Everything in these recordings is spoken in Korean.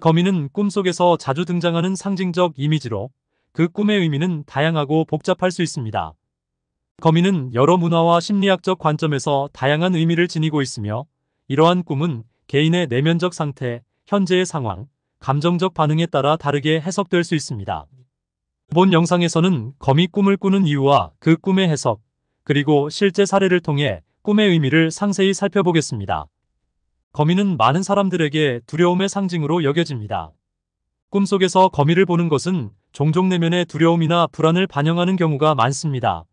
거미는 꿈속에서 자주 등장하는 상징적 이미지로 그 꿈의 의미는 다양하고 복잡할 수 있습니다. 거미는 여러 문화와 심리학적 관점에서 다양한 의미를 지니고 있으며 이러한 꿈은 개인의 내면적 상태, 현재의 상황, 감정적 반응에 따라 다르게 해석될 수 있습니다. 본 영상에서는 거미 꿈을 꾸는 이유와 그 꿈의 해석, 그리고 실제 사례를 통해 꿈의 의미를 상세히 살펴보겠습니다. 거미는 많은 사람들에게 두려움의 상징으로 여겨집니다. 꿈속에서 거미를 보는 것은 종종 내면의 두려움이나 불안을 반영하는 경우가 많습니다.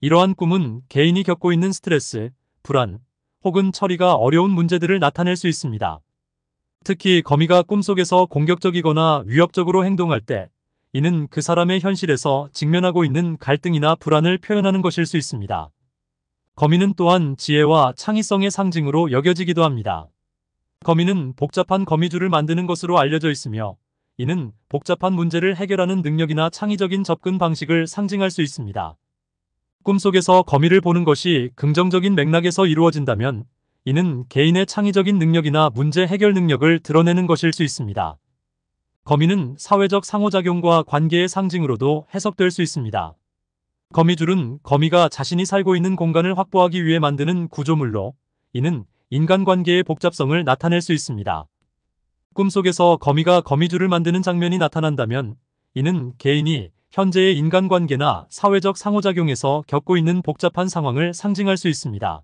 이러한 꿈은 개인이 겪고 있는 스트레스, 불안, 혹은 처리가 어려운 문제들을 나타낼 수 있습니다. 특히 거미가 꿈속에서 공격적이거나 위협적으로 행동할 때 이는 그 사람의 현실에서 직면하고 있는 갈등이나 불안을 표현하는 것일 수 있습니다. 거미는 또한 지혜와 창의성의 상징으로 여겨지기도 합니다. 거미는 복잡한 거미줄을 만드는 것으로 알려져 있으며 이는 복잡한 문제를 해결하는 능력이나 창의적인 접근 방식을 상징할 수 있습니다. 꿈속에서 거미를 보는 것이 긍정적인 맥락에서 이루어진다면 이는 개인의 창의적인 능력이나 문제 해결 능력을 드러내는 것일 수 있습니다. 거미는 사회적 상호작용과 관계의 상징으로도 해석될 수 있습니다. 거미줄은 거미가 자신이 살고 있는 공간을 확보하기 위해 만드는 구조물로 이는 인간관계의 복잡성을 나타낼 수 있습니다. 꿈속에서 거미가 거미줄을 만드는 장면이 나타난다면 이는 개인이 현재의 인간관계나 사회적 상호작용에서 겪고 있는 복잡한 상황을 상징할 수 있습니다.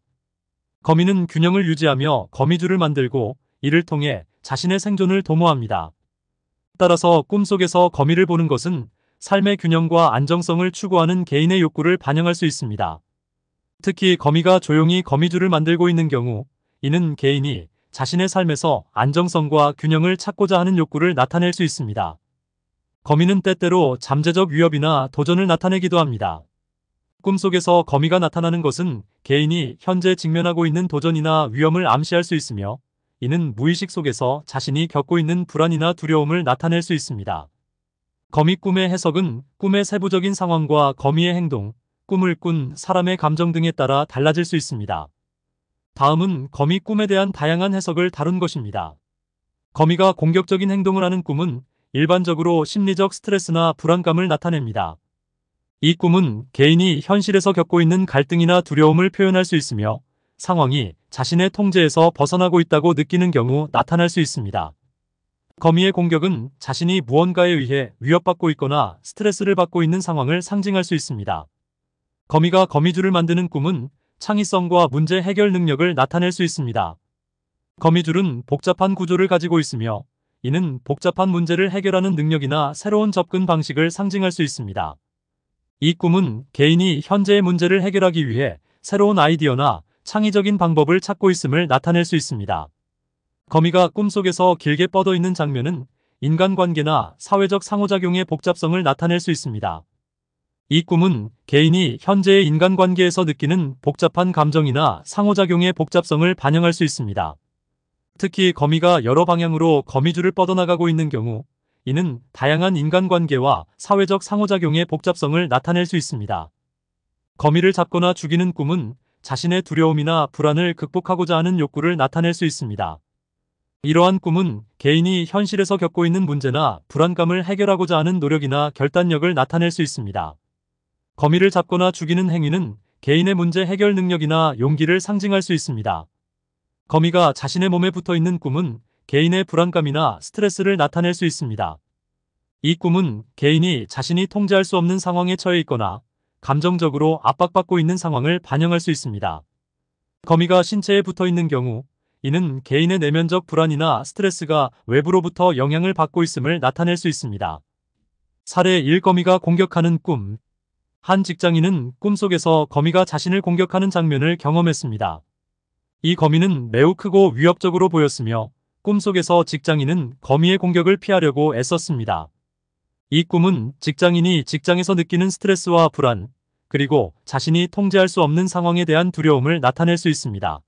거미는 균형을 유지하며 거미줄을 만들고 이를 통해 자신의 생존을 도모합니다. 따라서 꿈속에서 거미를 보는 것은 삶의 균형과 안정성을 추구하는 개인의 욕구를 반영할 수 있습니다. 특히 거미가 조용히 거미줄을 만들고 있는 경우 이는 개인이 자신의 삶에서 안정성과 균형을 찾고자 하는 욕구를 나타낼 수 있습니다. 거미는 때때로 잠재적 위협이나 도전을 나타내기도 합니다. 꿈속에서 거미가 나타나는 것은 개인이 현재 직면하고 있는 도전이나 위험을 암시할 수 있으며 이는 무의식 속에서 자신이 겪고 있는 불안이나 두려움을 나타낼 수 있습니다. 거미 꿈의 해석은 꿈의 세부적인 상황과 거미의 행동, 꿈을 꾼 사람의 감정 등에 따라 달라질 수 있습니다. 다음은 거미 꿈에 대한 다양한 해석을 다룬 것입니다. 거미가 공격적인 행동을 하는 꿈은 일반적으로 심리적 스트레스나 불안감을 나타냅니다. 이 꿈은 개인이 현실에서 겪고 있는 갈등이나 두려움을 표현할 수 있으며 상황이 자신의 통제에서 벗어나고 있다고 느끼는 경우 나타날 수 있습니다. 거미의 공격은 자신이 무언가에 의해 위협받고 있거나 스트레스를 받고 있는 상황을 상징할 수 있습니다. 거미가 거미줄을 만드는 꿈은 창의성과 문제 해결 능력을 나타낼 수 있습니다. 거미줄은 복잡한 구조를 가지고 있으며 이는 복잡한 문제를 해결하는 능력이나 새로운 접근 방식을 상징할 수 있습니다. 이 꿈은 개인이 현재의 문제를 해결하기 위해 새로운 아이디어나 창의적인 방법을 찾고 있음을 나타낼 수 있습니다. 거미가 꿈속에서 길게 뻗어있는 장면은 인간관계나 사회적 상호작용의 복잡성을 나타낼 수 있습니다. 이 꿈은 개인이 현재의 인간관계에서 느끼는 복잡한 감정이나 상호작용의 복잡성을 반영할 수 있습니다. 특히 거미가 여러 방향으로 거미줄을 뻗어나가고 있는 경우 이는 다양한 인간관계와 사회적 상호작용의 복잡성을 나타낼 수 있습니다. 거미를 잡거나 죽이는 꿈은 자신의 두려움이나 불안을 극복하고자 하는 욕구를 나타낼 수 있습니다. 이러한 꿈은 개인이 현실에서 겪고 있는 문제나 불안감을 해결하고자 하는 노력이나 결단력을 나타낼 수 있습니다. 거미를 잡거나 죽이는 행위는 개인의 문제 해결 능력이나 용기를 상징할 수 있습니다. 거미가 자신의 몸에 붙어 있는 꿈은 개인의 불안감이나 스트레스를 나타낼 수 있습니다. 이 꿈은 개인이 자신이 통제할 수 없는 상황에 처해 있거나 감정적으로 압박받고 있는 상황을 반영할 수 있습니다. 거미가 신체에 붙어 있는 경우 이는 개인의 내면적 불안이나 스트레스가 외부로부터 영향을 받고 있음을 나타낼 수 있습니다. 사례 1 거미가 공격하는 꿈 한 직장인은 꿈속에서 거미가 자신을 공격하는 장면을 경험했습니다. 이 거미는 매우 크고 위협적으로 보였으며 꿈속에서 직장인은 거미의 공격을 피하려고 애썼습니다. 이 꿈은 직장인이 직장에서 느끼는 스트레스와 불안, 그리고 자신이 통제할 수 없는 상황에 대한 두려움을 나타낼 수 있습니다.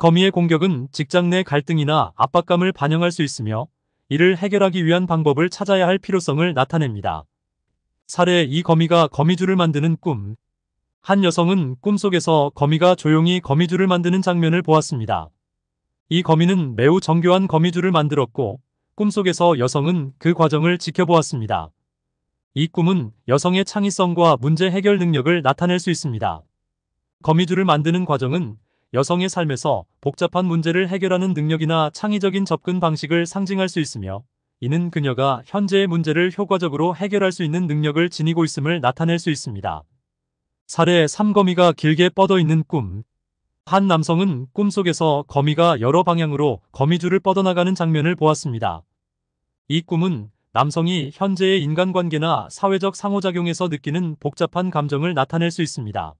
거미의 공격은 직장 내 갈등이나 압박감을 반영할 수 있으며 이를 해결하기 위한 방법을 찾아야 할 필요성을 나타냅니다. 사례 이 거미가 거미줄을 만드는 꿈. 한 여성은 꿈속에서 거미가 조용히 거미줄을 만드는 장면을 보았습니다. 이 거미는 매우 정교한 거미줄을 만들었고 꿈속에서 여성은 그 과정을 지켜보았습니다. 이 꿈은 여성의 창의성과 문제 해결 능력을 나타낼 수 있습니다. 거미줄을 만드는 과정은 여성의 삶에서 복잡한 문제를 해결하는 능력이나 창의적인 접근 방식을 상징할 수 있으며 이는 그녀가 현재의 문제를 효과적으로 해결할 수 있는 능력을 지니고 있음을 나타낼 수 있습니다. 사례 3거미가 길게 뻗어 있는 꿈. 한 남성은 꿈속에서 거미가 여러 방향으로 거미줄을 뻗어나가는 장면을 보았습니다. 이 꿈은 남성이 현재의 인간관계나 사회적 상호작용에서 느끼는 복잡한 감정을 나타낼 수 있습니다.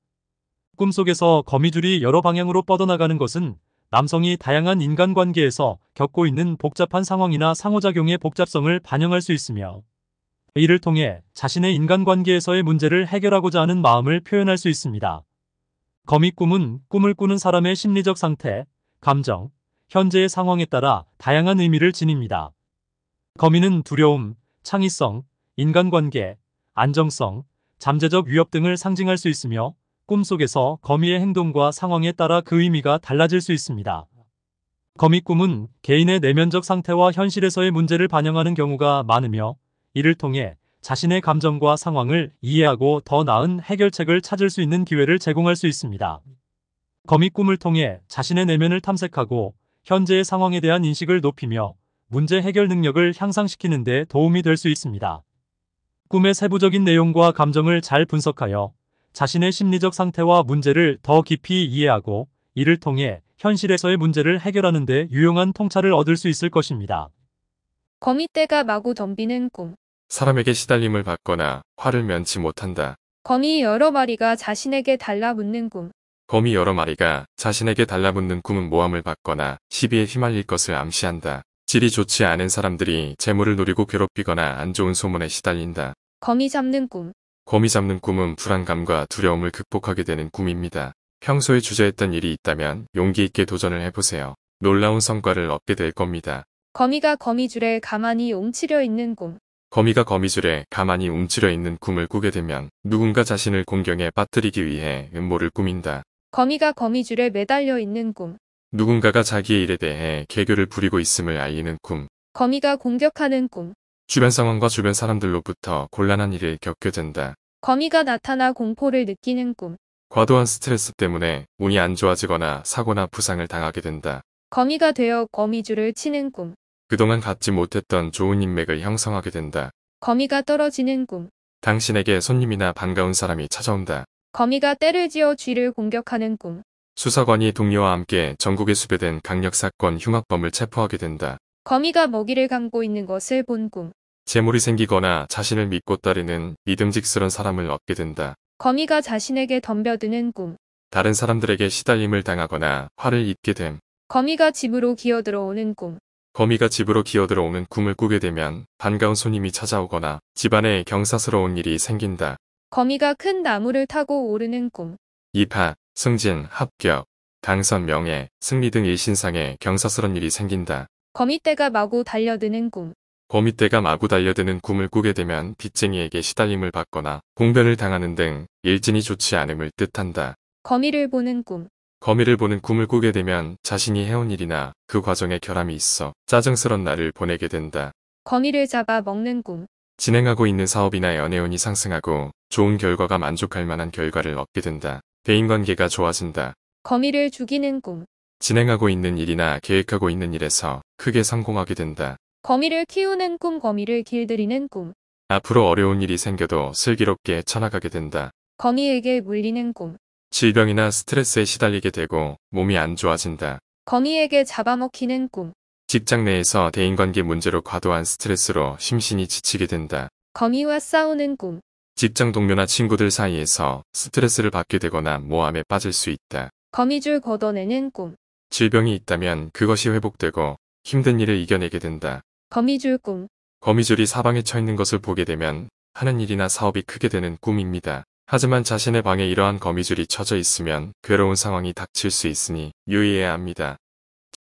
꿈속에서 거미줄이 여러 방향으로 뻗어나가는 것은 남성이 다양한 인간관계에서 겪고 있는 복잡한 상황이나 상호작용의 복잡성을 반영할 수 있으며 이를 통해 자신의 인간관계에서의 문제를 해결하고자 하는 마음을 표현할 수 있습니다. 거미 꿈은 꿈을 꾸는 사람의 심리적 상태, 감정, 현재의 상황에 따라 다양한 의미를 지닙니다. 거미는 두려움, 창의성, 인간관계, 안정성, 잠재적 위협 등을 상징할 수 있으며 꿈속에서 거미의 행동과 상황에 따라 그 의미가 달라질 수 있습니다. 거미 꿈은 개인의 내면적 상태와 현실에서의 문제를 반영하는 경우가 많으며 이를 통해 자신의 감정과 상황을 이해하고 더 나은 해결책을 찾을 수 있는 기회를 제공할 수 있습니다. 거미 꿈을 통해 자신의 내면을 탐색하고 현재의 상황에 대한 인식을 높이며 문제 해결 능력을 향상시키는 데 도움이 될 수 있습니다. 꿈의 세부적인 내용과 감정을 잘 분석하여 자신의 심리적 상태와 문제를 더 깊이 이해하고 이를 통해 현실에서의 문제를 해결하는 데 유용한 통찰을 얻을 수 있을 것입니다. 거미떼가 마구 덤비는 꿈. 사람에게 시달림을 받거나 화를 면치 못한다. 거미 여러 마리가 자신에게 달라붙는 꿈. 거미 여러 마리가 자신에게 달라붙는 꿈은 모함을 받거나 시비에 휘말릴 것을 암시한다. 질이 좋지 않은 사람들이 재물을 노리고 괴롭히거나 안 좋은 소문에 시달린다. 거미 잡는 꿈. 거미 잡는 꿈은 불안감과 두려움을 극복하게 되는 꿈입니다. 평소에 주저했던 일이 있다면 용기 있게 도전을 해보세요. 놀라운 성과를 얻게 될 겁니다. 거미가 거미줄에 가만히 움츠려 있는 꿈 거미가 거미줄에 가만히 움츠려 있는 꿈을 꾸게 되면 누군가 자신을 공경에 빠뜨리기 위해 음모를 꾸민다. 거미가 거미줄에 매달려 있는 꿈 누군가가 자기의 일에 대해 개교를 부리고 있음을 알리는 꿈 거미가 공격하는 꿈 주변 상황과 주변 사람들로부터 곤란한 일을 겪게 된다. 거미가 나타나 공포를 느끼는 꿈. 과도한 스트레스 때문에 운이 안 좋아지거나 사고나 부상을 당하게 된다. 거미가 되어 거미줄을 치는 꿈. 그동안 갖지 못했던 좋은 인맥을 형성하게 된다. 거미가 떨어지는 꿈. 당신에게 손님이나 반가운 사람이 찾아온다. 거미가 때를 지어 쥐를 공격하는 꿈. 수사관이 동료와 함께 전국에 수배된 강력 사건 흉악범을 체포하게 된다. 거미가 먹이를 감고 있는 것을 본 꿈. 재물이 생기거나 자신을 믿고 따르는 믿음직스런 사람을 얻게 된다. 거미가 자신에게 덤벼드는 꿈. 다른 사람들에게 시달림을 당하거나 화를 입게 됨. 거미가 집으로 기어들어오는 꿈. 거미가 집으로 기어들어오는 꿈을 꾸게 되면 반가운 손님이 찾아오거나 집안에 경사스러운 일이 생긴다. 거미가 큰 나무를 타고 오르는 꿈. 입하, 승진, 합격, 당선, 명예, 승리 등 일신상에 경사스러운 일이 생긴다. 거미떼가 마구 달려드는 꿈. 거미떼가 마구 달려드는 꿈을 꾸게 되면 빚쟁이에게 시달림을 받거나 공변을 당하는 등 일진이 좋지 않음을 뜻한다. 거미를 보는 꿈 거미를 보는 꿈을 꾸게 되면 자신이 해온 일이나 그 과정에 결함이 있어 짜증스런 날을 보내게 된다. 거미를 잡아 먹는 꿈 진행하고 있는 사업이나 연애운이 상승하고 좋은 결과가 만족할 만한 결과를 얻게 된다. 대인관계가 좋아진다. 거미를 죽이는 꿈 진행하고 있는 일이나 계획하고 있는 일에서 크게 성공하게 된다. 거미를 키우는 꿈 거미를 길들이는 꿈 앞으로 어려운 일이 생겨도 슬기롭게 쳐나가게 된다. 거미에게 물리는 꿈 질병이나 스트레스에 시달리게 되고 몸이 안 좋아진다. 거미에게 잡아먹히는 꿈 직장 내에서 대인관계 문제로 과도한 스트레스로 심신이 지치게 된다. 거미와 싸우는 꿈 직장 동료나 친구들 사이에서 스트레스를 받게 되거나 모함에 빠질 수 있다. 거미줄 걷어내는 꿈 질병이 있다면 그것이 회복되고 힘든 일을 이겨내게 된다. 거미줄 꿈. 거미줄이 사방에 쳐 있는 것을 보게 되면 하는 일이나 사업이 크게 되는 꿈입니다. 하지만 자신의 방에 이러한 거미줄이 쳐져 있으면 괴로운 상황이 닥칠 수 있으니 유의해야 합니다.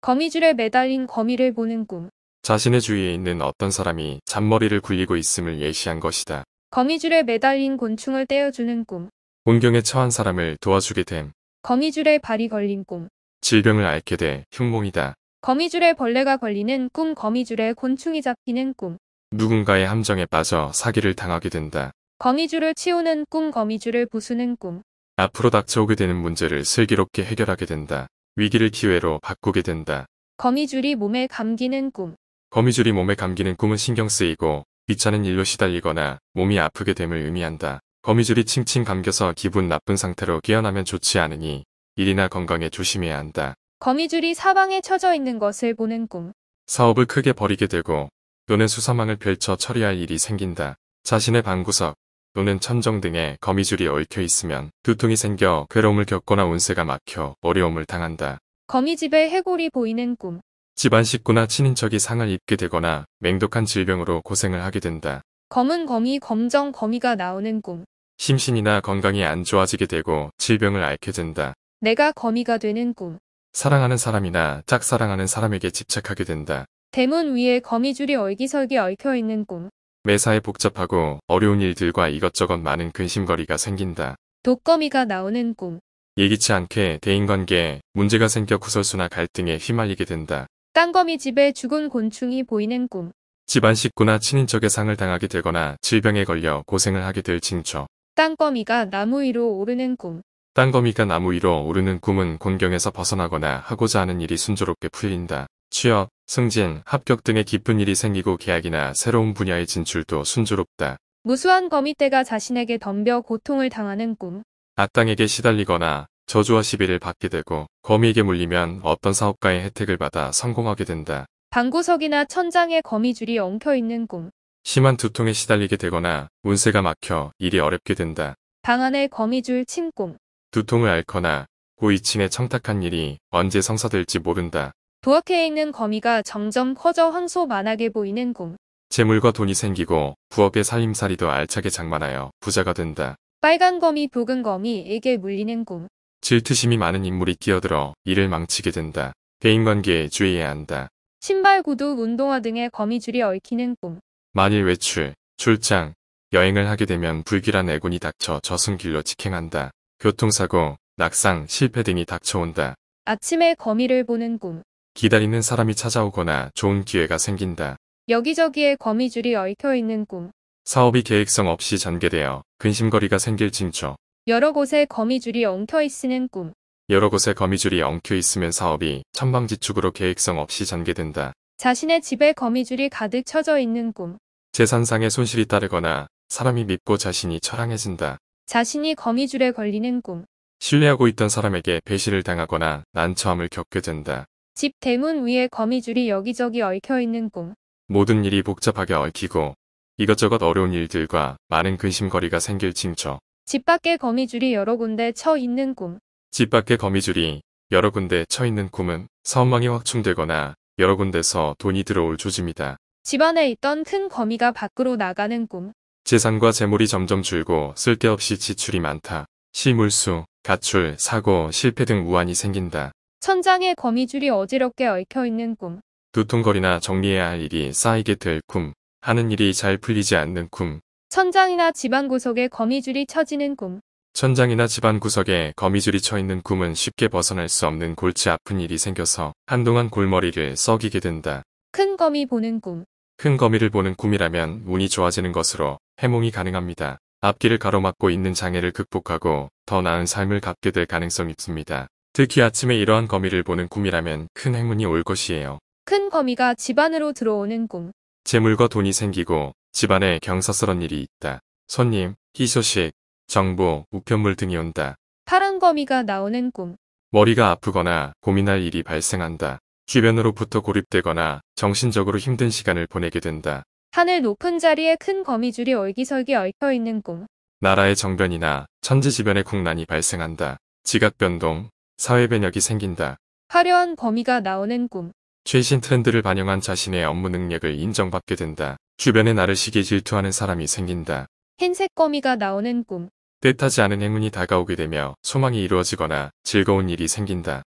거미줄에 매달린 거미를 보는 꿈. 자신의 주위에 있는 어떤 사람이 잔머리를 굴리고 있음을 예시한 것이다. 거미줄에 매달린 곤충을 떼어주는 꿈. 곤경에 처한 사람을 도와주게 됨. 거미줄에 발이 걸린 꿈. 질병을 앓게 돼 흉몽이다. 거미줄에 벌레가 걸리는 꿈, 거미줄에 곤충이 잡히는 꿈. 누군가의 함정에 빠져 사기를 당하게 된다. 거미줄을 치우는 꿈, 거미줄을 부수는 꿈. 앞으로 닥쳐오게 되는 문제를 슬기롭게 해결하게 된다. 위기를 기회로 바꾸게 된다. 거미줄이 몸에 감기는 꿈. 거미줄이 몸에 감기는 꿈은 신경 쓰이고 귀찮은 일로 시달리거나 몸이 아프게 됨을 의미한다. 거미줄이 칭칭 감겨서 기분 나쁜 상태로 깨어나면 좋지 않으니 일이나 건강에 조심해야 한다. 거미줄이 사방에 쳐져 있는 것을 보는 꿈. 사업을 크게 벌이게 되고 또는 수사망을 펼쳐 처리할 일이 생긴다. 자신의 방구석 또는 천정 등에 거미줄이 얽혀 있으면 두통이 생겨 괴로움을 겪거나 운세가 막혀 어려움을 당한다. 거미집에 해골이 보이는 꿈. 집안 식구나 친인척이 상을 입게 되거나 맹독한 질병으로 고생을 하게 된다. 검은 거미, 검정 거미가 나오는 꿈. 심신이나 건강이 안 좋아지게 되고 질병을 앓게 된다. 내가 거미가 되는 꿈. 사랑하는 사람이나 짝사랑하는 사람에게 집착하게 된다. 대문 위에 거미줄이 얼기설기 얽혀있는 꿈. 매사에 복잡하고 어려운 일들과 이것저것 많은 근심거리가 생긴다. 독거미가 나오는 꿈. 예기치 않게 대인관계에 문제가 생겨 구설수나 갈등에 휘말리게 된다. 땅거미 집에 죽은 곤충이 보이는 꿈. 집안 식구나 친인척의 상을 당하게 되거나 질병에 걸려 고생을 하게 될징초 땅거미가 나무 위로 오르는 꿈. 땅거미가 나무 위로 오르는 꿈은 곤경에서 벗어나거나 하고자 하는 일이 순조롭게 풀린다. 취업, 승진, 합격 등의 기쁜 일이 생기고 계약이나 새로운 분야의 진출도 순조롭다. 무수한 거미떼가 자신에게 덤벼 고통을 당하는 꿈. 악당에게 시달리거나 저주와 시비를 받게 되고 거미에게 물리면 어떤 사업가의 혜택을 받아 성공하게 된다. 방구석이나 천장에 거미줄이 엉켜있는 꿈. 심한 두통에 시달리게 되거나 운세가 막혀 일이 어렵게 된다. 방 안에 거미줄 침꿈. 두통을 앓거나 고위층에 청탁한 일이 언제 성사될지 모른다. 도악해에 있는 거미가 점점 커져 황소만하게 보이는 꿈. 재물과 돈이 생기고 부업의 살림살이도 알차게 장만하여 부자가 된다. 빨간 거미 붉은 거미에게 물리는 꿈. 질투심이 많은 인물이 끼어들어 일을 망치게 된다. 대인관계에 주의해야 한다. 신발, 구두, 운동화 등의 거미줄이 얽히는 꿈. 만일 외출, 출장, 여행을 하게 되면 불길한 애군이 닥쳐 저승길로 직행한다. 교통사고, 낙상, 실패 등이 닥쳐온다. 아침에 거미를 보는 꿈. 기다리는 사람이 찾아오거나 좋은 기회가 생긴다. 여기저기에 거미줄이 얽혀 있는 꿈. 사업이 계획성 없이 전개되어 근심거리가 생길 징조. 여러 곳에 거미줄이 엉켜 있는 꿈. 여러 곳에 거미줄이 엉켜 있으면 사업이 천방지축으로 계획성 없이 전개된다. 자신의 집에 거미줄이 가득 쳐져 있는 꿈. 재산상의 손실이 따르거나 사람이 밉고 자신이 처량해진다. 자신이 거미줄에 걸리는 꿈. 신뢰하고 있던 사람에게 배신을 당하거나 난처함을 겪게 된다. 집 대문 위에 거미줄이 여기저기 얽혀있는 꿈. 모든 일이 복잡하게 얽히고 이것저것 어려운 일들과 많은 근심거리가 생길 징조. 집 밖에 거미줄이 여러 군데 쳐 있는 꿈. 집 밖에 거미줄이 여러 군데 쳐 있는 꿈은 선망이 확충되거나 여러 군데서 돈이 들어올 조짐이다. 집안에 있던 큰 거미가 밖으로 나가는 꿈. 재산과 재물이 점점 줄고 쓸데없이 지출이 많다. 시물수, 가출, 사고, 실패 등 우환이 생긴다. 천장에 거미줄이 어지럽게 얽혀있는 꿈. 두통거리나 정리해야 할 일이 쌓이게 될 꿈. 하는 일이 잘 풀리지 않는 꿈. 천장이나 집안 구석에 거미줄이 처지는 꿈. 천장이나 집안 구석에 거미줄이 쳐있는 꿈은 쉽게 벗어날 수 없는 골치 아픈 일이 생겨서 한동안 골머리를 썩이게 된다. 큰 거미 보는 꿈. 큰 거미를 보는 꿈이라면 운이 좋아지는 것으로 해몽이 가능합니다. 앞길을 가로막고 있는 장애를 극복하고 더 나은 삶을 갖게 될 가능성이 있습니다. 특히 아침에 이러한 거미를 보는 꿈이라면 큰 행운이 올 것이에요. 큰 거미가 집안으로 들어오는 꿈. 재물과 돈이 생기고 집안에 경사스런 일이 있다. 손님, 희소식, 정보, 우편물 등이 온다. 파란 거미가 나오는 꿈. 머리가 아프거나 고민할 일이 발생한다. 주변으로부터 고립되거나 정신적으로 힘든 시간을 보내게 된다. 하늘 높은 자리에 큰 거미줄이 얼기설기 얽혀있는 꿈. 나라의 정변이나 천지지변의 국난이 발생한다. 지각변동, 사회변혁이 생긴다. 화려한 거미가 나오는 꿈. 최신 트렌드를 반영한 자신의 업무 능력을 인정받게 된다. 주변에 나를 시기 질투하는 사람이 생긴다. 흰색 거미가 나오는 꿈. 뜻하지 않은 행운이 다가오게 되며 소망이 이루어지거나 즐거운 일이 생긴다.